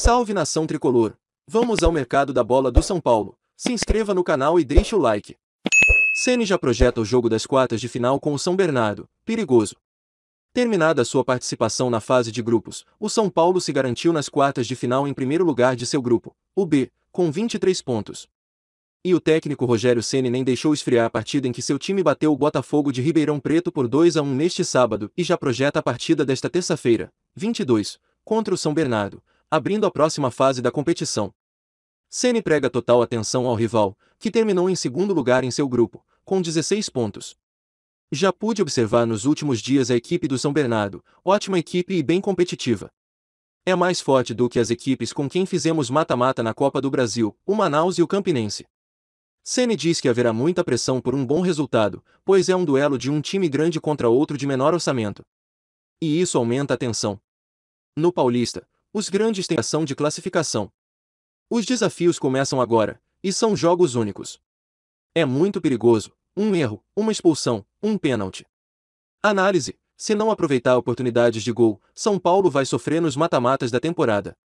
Salve nação tricolor! Vamos ao mercado da bola do São Paulo. Se inscreva no canal e deixe o like. Ceni já projeta o jogo das quartas de final com o São Bernardo. Perigoso. Terminada sua participação na fase de grupos, o São Paulo se garantiu nas quartas de final em primeiro lugar de seu grupo, o B, com 23 pontos. E o técnico Rogério Ceni nem deixou esfriar a partida em que seu time bateu o Botafogo de Ribeirão Preto por 2 a 1 neste sábado e já projeta a partida desta terça-feira, 22, contra o São Bernardo, abrindo a próxima fase da competição. Ceni prega total atenção ao rival, que terminou em segundo lugar em seu grupo, com 16 pontos. Já pude observar nos últimos dias a equipe do São Bernardo, ótima equipe e bem competitiva. É mais forte do que as equipes com quem fizemos mata-mata na Copa do Brasil, o Manaus e o Campinense. Ceni diz que haverá muita pressão por um bom resultado, pois é um duelo de um time grande contra outro de menor orçamento. E isso aumenta a tensão. No Paulista, os grandes têm ação de classificação. Os desafios começam agora, e são jogos únicos. É muito perigoso, um erro, uma expulsão, um pênalti. Análise: se não aproveitar oportunidades de gol, São Paulo vai sofrer nos mata-matas da temporada.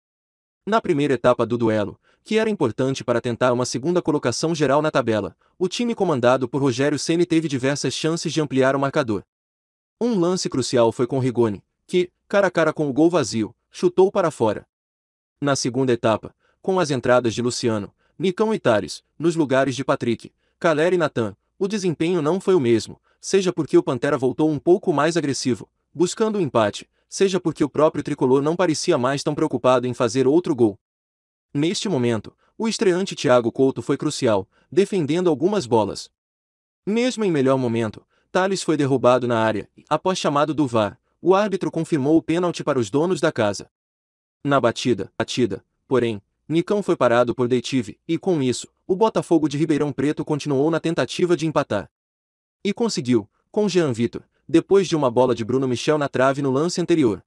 Na primeira etapa do duelo, que era importante para tentar uma segunda colocação geral na tabela, o time comandado por Rogério Ceni teve diversas chances de ampliar o marcador. Um lance crucial foi com Rigoni, que, cara a cara com o gol vazio, chutou para fora. Na segunda etapa, com as entradas de Luciano, Nicão e Tares, nos lugares de Patrick, Caler e Natan, o desempenho não foi o mesmo, seja porque o Pantera voltou um pouco mais agressivo, buscando o um empate, seja porque o próprio tricolor não parecia mais tão preocupado em fazer outro gol. Neste momento, o estreante Thiago Couto foi crucial, defendendo algumas bolas. Mesmo em melhor momento, Thales foi derrubado na área, após chamado do VAR, o árbitro confirmou o pênalti para os donos da casa. Na batida, batida, porém, Nicão foi parado por Deitive, e com isso, o Botafogo de Ribeirão Preto continuou na tentativa de empatar. E conseguiu, com Jean Vitor, depois de uma bola de Bruno Michel na trave no lance anterior.